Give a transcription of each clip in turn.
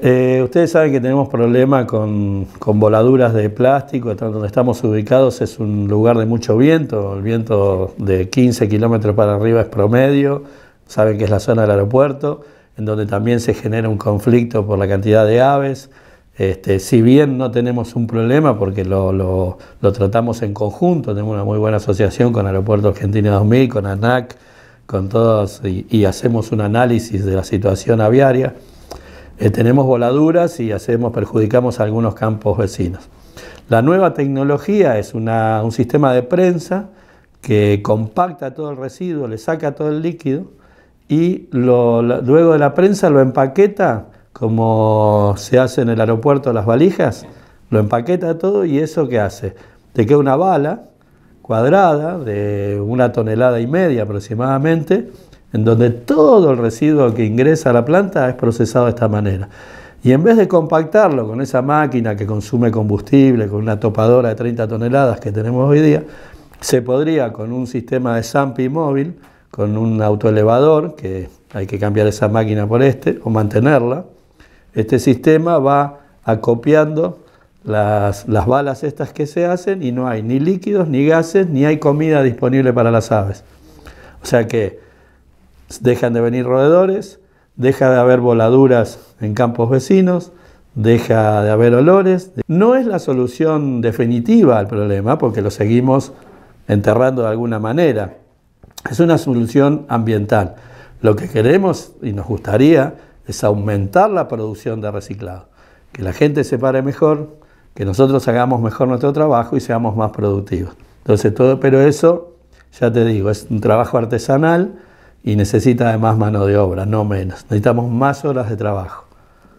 Eh, ustedes saben que tenemos problema con, con, voladuras de plástico, donde estamos ubicados es un lugar de mucho viento, el viento de 15 kilómetros para arriba es promedio, saben que es la zona del aeropuerto, en donde también se genera un conflicto por la cantidad de aves. Este, si bien no tenemos un problema porque lo, lo, tratamos en conjunto, tenemos una muy buena asociación con Aeropuerto Argentina 2000, con ANAC, con todos, y hacemos un análisis de la situación aviaria. Eh, tenemos voladuras y hacemos, perjudicamos a algunos campos vecinos. La nueva tecnología es un sistema de prensa que compacta todo el residuo, le saca todo el líquido y luego de la prensa lo empaqueta como se hace en el aeropuerto las valijas, lo empaqueta todo y eso qué hace? Te queda una bala cuadrada de una tonelada y media aproximadamente en donde todo el residuo que ingresa a la planta es procesado de esta manera. Y en vez de compactarlo con esa máquina que consume combustible, con una topadora de 30 toneladas que tenemos hoy día, se podría con un sistema de SAMPI móvil, con un autoelevador, que hay que cambiar esa máquina por este o mantenerla, este sistema va acopiando las, las balas estas que se hacen y no hay ni líquidos, ni gases, ni hay comida disponible para las aves. O sea que dejan de venir roedores, deja de haber voladuras en campos vecinos, deja de haber olores. No es la solución definitiva al problema porque lo seguimos enterrando de alguna manera. Es una solución ambiental. Lo que queremos y nos gustaría es aumentar la producción de reciclado, que la gente se pare mejor, que nosotros hagamos mejor nuestro trabajo y seamos más productivos. Entonces todo, pero eso, ya te digo, es un trabajo artesanal y necesita además mano de obra, no menos. Necesitamos más horas de trabajo.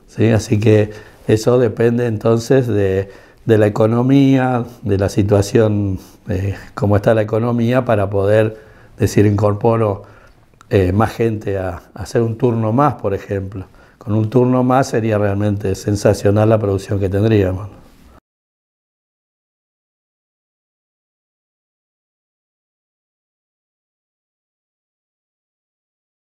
¿sí? Así que eso depende entonces de, la economía, de la situación, eh, cómo está la economía, para poder decir, incorporo eh, más gente a hacer un turno más, por ejemplo. Con un turno más sería realmente sensacional la producción que tendríamos.